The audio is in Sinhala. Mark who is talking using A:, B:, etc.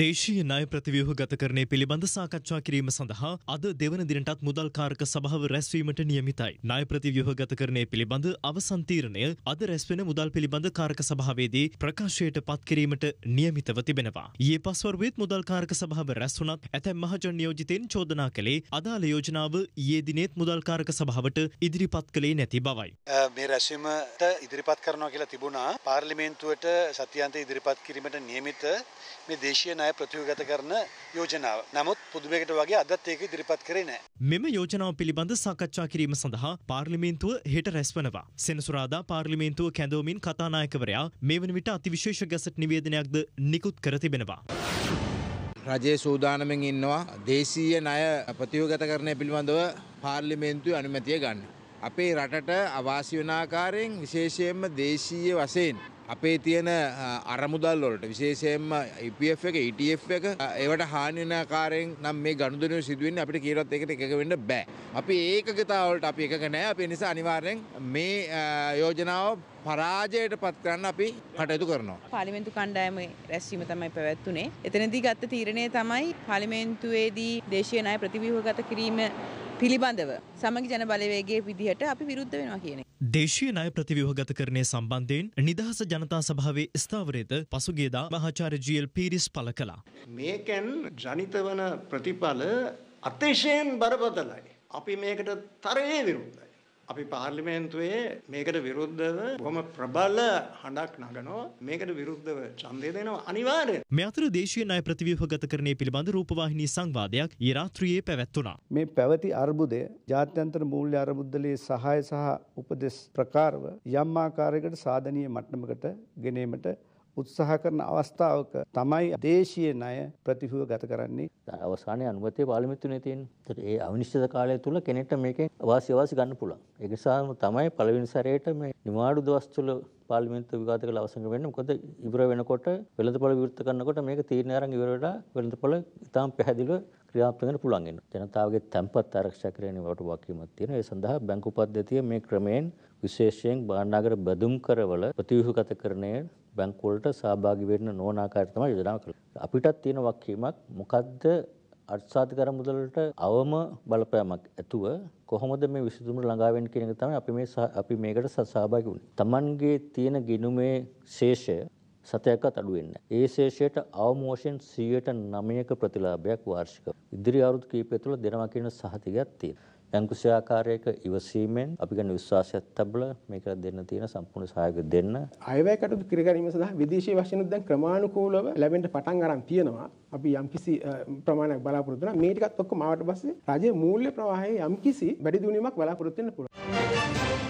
A: දේශීය ණය ප්‍රතිව්‍යුහ ගතකරණය පිළිබඳ සාකච්ඡා කිරීම සඳහා අද දෙවන දිනටත් මුදල්කාරක සභාව රැස්වීමට නියමිතයි. ණය ප්‍රතිව්‍යුහ ගතකරණය පිළිබඳ අවසන් තීරණය අද රැස්වෙන මුදල් පිළිබඳ කාරක සභාවේදී ප්‍රකාශයට පත් කිරීමට නියමිතව තිබෙනවා. ඊයේ පස්වරුවේත් මුදල්කාරක සභාව රැස් වුණත් ඇතැම් මහජන නියෝජිතයින් චෝදනා කළේ අදාළ යෝජනාව ඊයේ දිනේත් මුදල්කාරක සභාවට ඉදිරිපත් කළේ නැති බවයි.
B: මේ රැස්වීමට ඉදිරිපත් කරනවා කියලා තිබුණා. පාර්ලිමේන්තුවට සත්‍යාන්තය ඉදිරිපත් කිරීමට නියමිත මේ දේශීය ණය ණය ප්‍රතිවගත කරන යෝජනාව. නමුත් පුදුමයකට වගේ අදත් ඒක ඉදිරිපත් කරේ නැහැ.
A: මෙම යෝජනාව පිළිබඳ සාකච්ඡා කිරීම සඳහා පාර්ලිමේන්තුව හෙට රැස්වනවා. සෙනසුරාදා පාර්ලිමේන්තුව කැඳවමින් කතානායකවරයා මේ වන විට අතිවිශේෂ ගැසට් නිවේදනයක්ද නිකුත් කර
B: තිබෙනවා. රජයේ සූදානමෙන් ඉන්නවා දේශීය ණය ප්‍රතිවගත කරණය පිළිබඳව පාර්ලිමේන්තුවේ අනුමැතිය ගන්න. අපේ රටට අවාසි වන ආකාරයෙන් විශේෂයෙන්ම දේශීය වශයෙන් අපේ තියෙන අරමුදල් වලට විශේෂයෙන්ම IPF e එක ETF එක ඒවට හානි වෙන ආකාරයෙන් නම් මේ ගනුදෙනු සිදු වෙන්නේ අපිට කීරවත් ඒකට එකක වෙන්න බෑ. අපි ඒකකතාව වලට අපි එකක නෑ. අපි නිසා අනිවාර්යෙන් මේ යෝජනාව පරාජයට පත් කරන්න අපි කටයුතු කරනවා. පාර්ලිමේන්තු කණ්ඩායමේ රැස්වීම තමයි පැවැත්වුනේ. එතනදී ගත්ත තීරණය තමයි පාර්ලිමේන්තුවේදී දේශීය ණය ප්‍රතිව්‍යුහගත කිරීම පිළිබඳව සමගි ජන බලවේගයේ විදිහට අපි විරුද්ධ වෙනවා කියන එක.
A: දේශීය ණය ප්‍රතිව්‍යුහගත කරණය සම්බන්ධයෙන් නිදහස ජනතා සභාවේ ස්ථාවරයේද පසුගියදා මහාචාර්ය ජී.එල්. පීරිස් පළ කළා.
C: මේකෙන් ජනිත වන ප්‍රතිඵල අතිශයින් බරපතලයි. අපි මේකට තරයේ විරුද්ධයි. අපි පාර්ලිමේන්තුවේ මේකට විරුද්ධව බොහොම ප්‍රබල හඬක් නගනවා මේකට විරුද්ධව ඡන්දය දෙනවා අනිවාර්යෙන්
A: මේ අතර දේශීය ණය ප්‍රතිව්‍යුහගතකරණය පිළිබඳ රූපවාහිනී සංවාදයක් ඊ රාත්‍රියේ පැවැත්වුණා මේ
C: පැවති අර්බුදය ජාත්‍යන්තර මූල්‍ය අර්බුදලේ සහාය සහ උපදෙස් ප්‍රකාරව යම් ආකාරයකට සාධනීය මට්ටමකට ගෙනීමට උත්සාහ කරන අවස්ථාවක තමයි දේශීය ණය ප්‍රතිභව ගත කරන්නේ. අවසානයේ අනුගතයේ පාර්ලිමේන්තුවේ තියෙන. ඒ අවිනිශ්චිත කාලය තුල කෙනෙක්ට මේකෙන් අවාසි අවාසි ගන්න පුළුවන්. ඒක නිසාම තමයි පළවෙනි සැරේට මේ නිවාඩු දවස් තුල පාර්ලිමේන්තු විවාද කළ අවසන් වෙන්නේ. මොකද ඉවර වෙනකොට වෙළඳපොළ විවෘත කරනකොට මේක තීරණ අරන් ඉවර වෙලා වෙළඳපොළ ඉතාම පැහැදිලිව ක්‍රියාත්මක වෙන්න පුළුවන් වෙනවා. ජනතාවගේ තැන්පත් ආරක්ෂා කිරීමේ වට වකීමක් තියෙනවා. ඒ සඳහා බැංකු පද්ධතිය මේ ක්‍රමයෙන් විශේෂයෙන් භාණ්ඩාගර බැදුම් කරවල ප්‍රතිව්‍යුහගතකරණය බැංකු වලට සහභාගී වෙන්න නොවන ආකාරයට තමයි යෝජනා කරන්නේ. අපිටත් තියෙන වකීමක් මොකද්ද අර්ථසාධකර මුදලට අවම බලපෑමක් ඇතුව කොහොමද මේ විසඳුමට ළඟා වෙන්නේ කියන එක තමයි අපි මේ අපි මේකට සහභාගී වුනේ. Tamange තියෙන ගිණුමේ ශේෂය සතයක්වත් අඩුවෙන්න. ඒ ශේෂයට අවමෝෂෙන් සියයට නමයක ප්‍රතිලාභයක් වාර්ෂික. ඉදිරි අවුරුදු කීපය තුළ දෙනවා කියන සහතිකයක් තියෙනවා. යංකුසි ආකාරයක ඉවසීමෙන් අපි ගැන විශ්වාසයක් තබලා මේක දෙන්න තියෙන සම්පූර්ණ සහායක දෙන්න.
B: අයවැය කටයුතු කිර ගැනීම සඳහා විදේශීය වශයෙන් දැන් ක්‍රමානුකූලව ලැබෙන්න පටන් අරන් තියෙනවා. අපි යම්කිසි ප්‍රමාණයක් බලාපොරොත්තු වෙනවා. මේ ටිකත් ඔක්කොම ආවට පස්සේ රජයේ මූල්‍ය ප්‍රවාහයේ යම්කිසි වැඩි දියුණුවක් බලාපොරොත්තු වෙන්න පුළුවන්.